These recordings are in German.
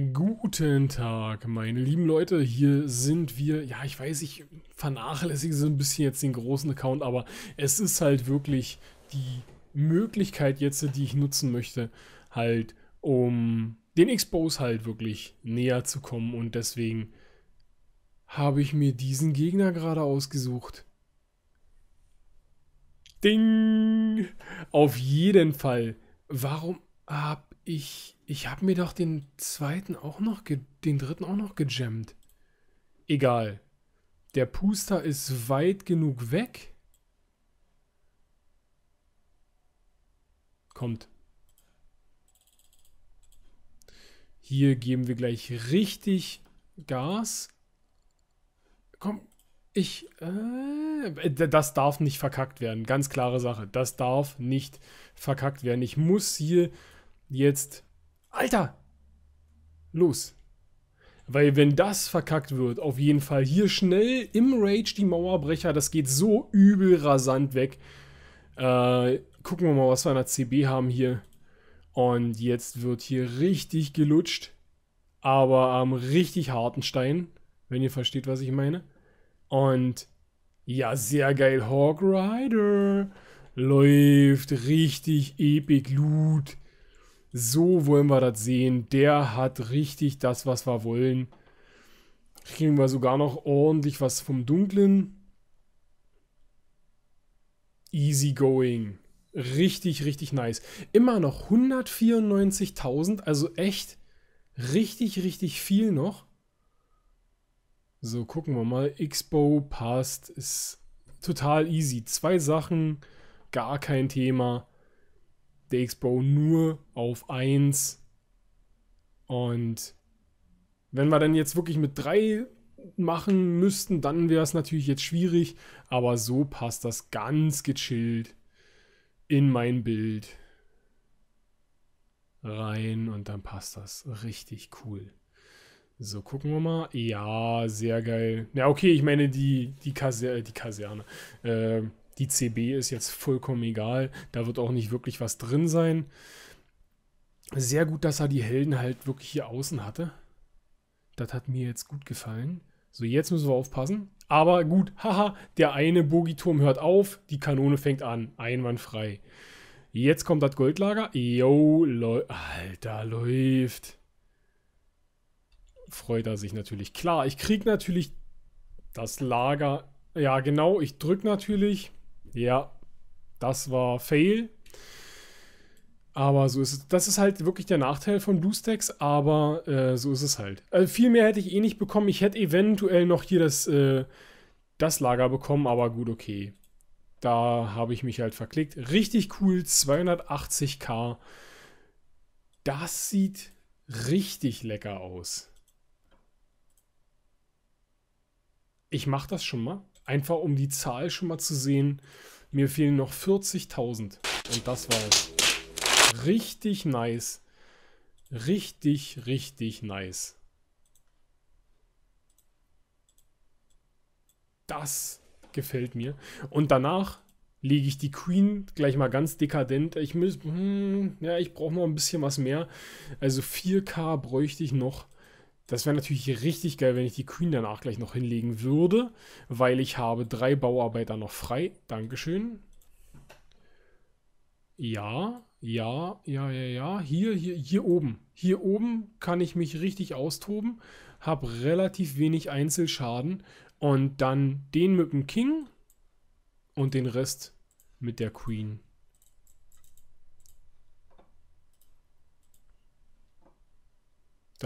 Guten Tag, meine lieben Leute. Hier sind wir. Ja, ich weiß, ich vernachlässige so ein bisschen jetzt den großen Account, aber es ist halt wirklich die Möglichkeit jetzt, die ich nutzen möchte, halt um den Expose halt wirklich näher zu kommen. Und deswegen habe ich mir diesen Gegner gerade ausgesucht. Ding! Auf jeden Fall. Warum hab ich. Ich hab mir doch den zweiten auch noch. Den dritten auch noch gejammt. Egal. Der Puster ist weit genug weg. Kommt. Hier geben wir gleich richtig Gas. Komm, ich... Äh, das darf nicht verkackt werden. Ganz klare Sache. Das darf nicht verkackt werden. Ich muss hier jetzt, Alter, los. Weil wenn das verkackt wird, auf jeden Fall hier schnell im Rage die Mauerbrecher, das geht so übel rasant weg. Äh, gucken wir mal, was wir an der CB haben hier. Und jetzt wird hier richtig gelutscht, aber am richtig harten Stein, wenn ihr versteht, was ich meine. Und ja, sehr geil, Hawk Rider läuft richtig epic Loot so wollen wir das sehen. Der hat richtig das, was wir wollen. Kriegen wir sogar noch ordentlich was vom Dunklen. Easy going. Richtig, richtig nice. Immer noch 194.000, also echt richtig, richtig viel noch. So, gucken wir mal. Xbow passt, ist total easy. Zwei Sachen, gar kein Thema der DXBow nur auf 1. Und wenn wir dann jetzt wirklich mit 3 machen müssten, dann wäre es natürlich jetzt schwierig. Aber so passt das ganz gechillt in mein Bild rein und dann passt das richtig cool. So, gucken wir mal. Ja, sehr geil. Ja, okay, ich meine, die, die, Kaser die Kaserne. Äh, die CB ist jetzt vollkommen egal. Da wird auch nicht wirklich was drin sein. Sehr gut, dass er die Helden halt wirklich hier außen hatte. Das hat mir jetzt gut gefallen. So, jetzt müssen wir aufpassen. Aber gut, haha, der eine Bogiturm hört auf, die Kanone fängt an. Einwandfrei. Jetzt kommt das Goldlager. Yo, Leute. Alter, läuft. Freut er sich natürlich. Klar, ich kriege natürlich das Lager. Ja, genau, ich drücke natürlich. Ja, das war Fail. Aber so ist es. Das ist halt wirklich der Nachteil von BlueStacks, aber äh, so ist es halt. Also viel mehr hätte ich eh nicht bekommen. Ich hätte eventuell noch hier das, äh, das Lager bekommen, aber gut, okay. Da habe ich mich halt verklickt. Richtig cool, 280k. Das sieht richtig lecker aus. Ich mache das schon mal. Einfach um die Zahl schon mal zu sehen. Mir fehlen noch 40.000. Und das war's. Richtig nice. Richtig, richtig nice. Das gefällt mir. Und danach lege ich die Queen gleich mal ganz dekadent. Ich muss, hm, ja, ich brauche noch ein bisschen was mehr. Also 4K bräuchte ich noch. Das wäre natürlich richtig geil, wenn ich die Queen danach gleich noch hinlegen würde, weil ich habe drei Bauarbeiter noch frei. Dankeschön. Ja, ja, ja, ja, ja. Hier, hier, hier oben. Hier oben kann ich mich richtig austoben, habe relativ wenig Einzelschaden und dann den mit dem King und den Rest mit der Queen.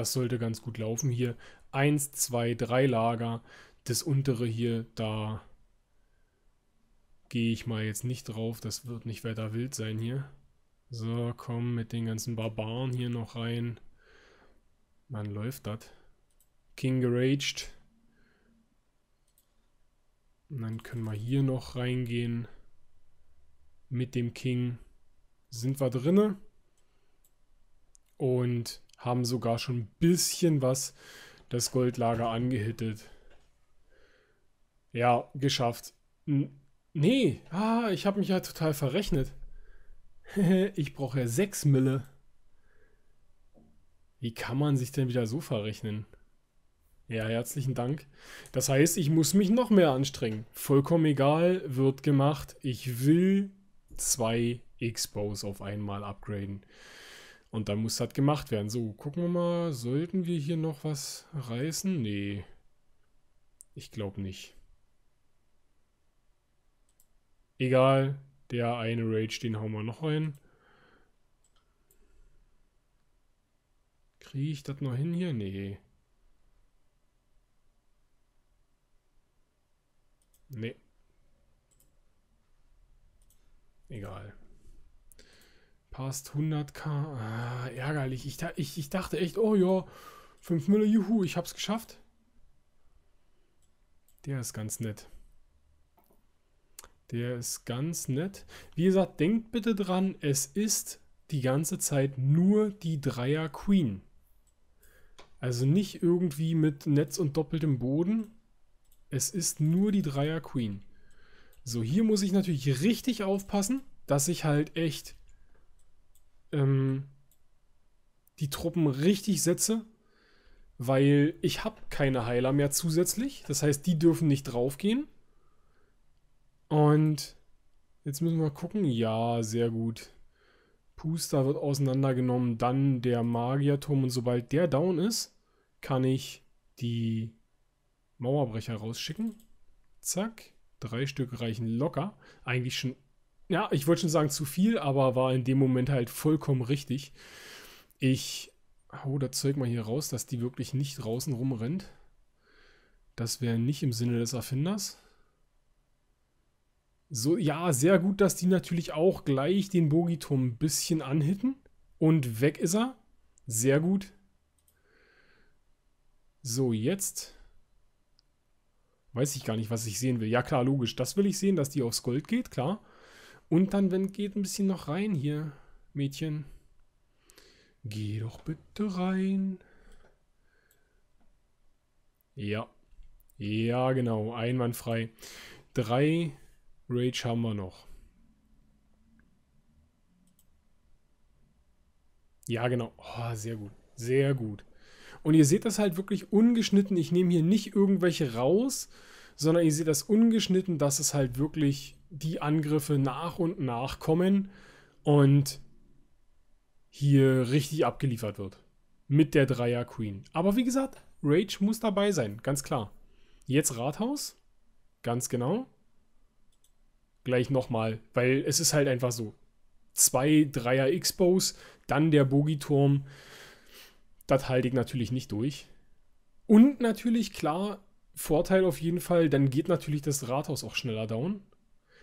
Das sollte ganz gut laufen hier. Eins, zwei, drei Lager. Das untere hier, da gehe ich mal jetzt nicht drauf. Das wird nicht weiter wild sein hier. So, komm mit den ganzen Barbaren hier noch rein. Wann läuft das? King geraged. Und dann können wir hier noch reingehen. Mit dem King sind wir drinne. Und haben sogar schon ein bisschen was das Goldlager angehittet. Ja, geschafft. N nee, ah, ich habe mich ja total verrechnet. ich brauche ja 6 Mille. Wie kann man sich denn wieder so verrechnen? Ja, herzlichen Dank. Das heißt, ich muss mich noch mehr anstrengen. Vollkommen egal, wird gemacht. Ich will zwei Expos auf einmal upgraden. Und dann muss das halt gemacht werden. So, gucken wir mal, sollten wir hier noch was reißen? Nee. Ich glaube nicht. Egal, der eine Rage, den hauen wir noch rein. Kriege ich das noch hin hier? Nee. Nee. Egal. Hast 100k. Ah, ärgerlich. Ich, ich, ich dachte echt, oh ja, 5 Mille, juhu, ich hab's geschafft. Der ist ganz nett. Der ist ganz nett. Wie gesagt, denkt bitte dran, es ist die ganze Zeit nur die Dreier Queen. Also nicht irgendwie mit Netz und doppeltem Boden. Es ist nur die Dreier Queen. So, hier muss ich natürlich richtig aufpassen, dass ich halt echt ähm, die Truppen richtig setze, weil ich habe keine Heiler mehr zusätzlich. Das heißt, die dürfen nicht draufgehen. Und jetzt müssen wir gucken. Ja, sehr gut. Puster wird auseinandergenommen, dann der Magierturm und sobald der down ist, kann ich die Mauerbrecher rausschicken. Zack. Drei Stück reichen locker. Eigentlich schon ja, ich wollte schon sagen zu viel, aber war in dem Moment halt vollkommen richtig. Ich hau das Zeug mal hier raus, dass die wirklich nicht draußen rumrennt. Das wäre nicht im Sinne des Erfinders. So, ja, sehr gut, dass die natürlich auch gleich den Bogiturm ein bisschen anhitten. Und weg ist er. Sehr gut. So, jetzt weiß ich gar nicht, was ich sehen will. Ja, klar, logisch. Das will ich sehen, dass die aufs Gold geht, klar. Und dann, wenn geht, ein bisschen noch rein hier, Mädchen. Geh doch bitte rein. Ja. Ja, genau. Einwandfrei. Drei Rage haben wir noch. Ja, genau. Oh, sehr gut. Sehr gut. Und ihr seht das halt wirklich ungeschnitten. Ich nehme hier nicht irgendwelche raus, sondern ihr seht das ungeschnitten, dass es halt wirklich die Angriffe nach und nach kommen und hier richtig abgeliefert wird. Mit der Dreier Queen. Aber wie gesagt, Rage muss dabei sein, ganz klar. Jetzt Rathaus, ganz genau. Gleich nochmal, weil es ist halt einfach so. Zwei Dreier X-Bows, dann der Bogiturm. Das halte ich natürlich nicht durch. Und natürlich, klar, Vorteil auf jeden Fall, dann geht natürlich das Rathaus auch schneller down.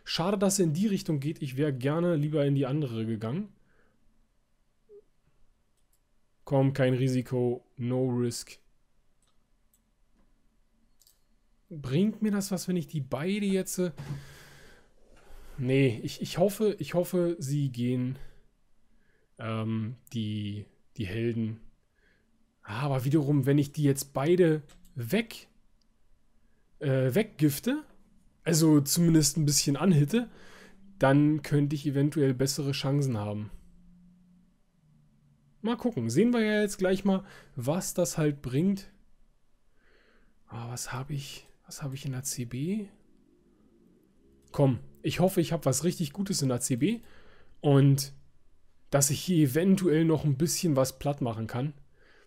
Schade, dass er in die Richtung geht. Ich wäre gerne lieber in die andere gegangen. Komm, kein Risiko. No risk. Bringt mir das was, wenn ich die beide jetzt... Äh, nee, ich, ich hoffe, ich hoffe, sie gehen ähm, die, die Helden. Aber wiederum, wenn ich die jetzt beide weg äh, weggifte, also zumindest ein bisschen anhitte, dann könnte ich eventuell bessere Chancen haben. Mal gucken. Sehen wir ja jetzt gleich mal, was das halt bringt. Ah, was habe ich? Was habe ich in der CB? Komm, ich hoffe, ich habe was richtig Gutes in der CB. Und dass ich hier eventuell noch ein bisschen was platt machen kann.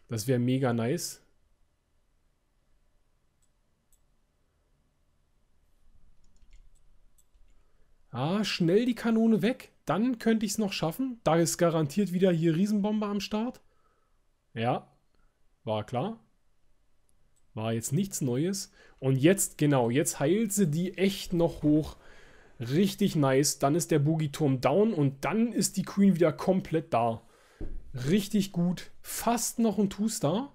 Das wäre mega nice. Ah, schnell die Kanone weg. Dann könnte ich es noch schaffen. Da ist garantiert wieder hier Riesenbombe am Start. Ja, war klar. War jetzt nichts Neues. Und jetzt, genau, jetzt heilt sie die echt noch hoch. Richtig nice. Dann ist der Boogie-Turm down und dann ist die Queen wieder komplett da. Richtig gut. Fast noch ein Two-Star.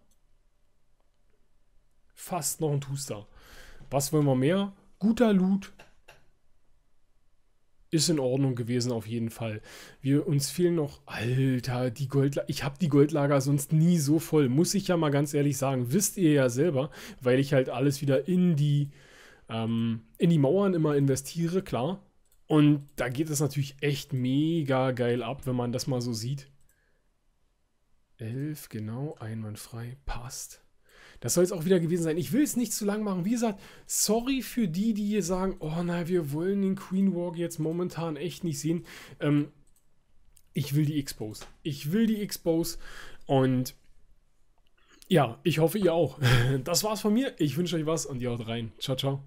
Fast noch ein Two-Star. Was wollen wir mehr? Guter Loot, ist in Ordnung gewesen auf jeden Fall. Wir uns fehlen noch, Alter, die Goldlager. Ich habe die Goldlager sonst nie so voll, muss ich ja mal ganz ehrlich sagen. Wisst ihr ja selber, weil ich halt alles wieder in die ähm, in die Mauern immer investiere, klar. Und da geht es natürlich echt mega geil ab, wenn man das mal so sieht. Elf, genau, einwandfrei, passt. Das soll es auch wieder gewesen sein. Ich will es nicht zu lang machen. Wie gesagt, sorry für die, die hier sagen, oh nein, wir wollen den Queen Walk jetzt momentan echt nicht sehen. Ähm, ich will die Expos. Ich will die Expos. und ja, ich hoffe ihr auch. Das war's von mir. Ich wünsche euch was und ihr haut rein. Ciao, ciao.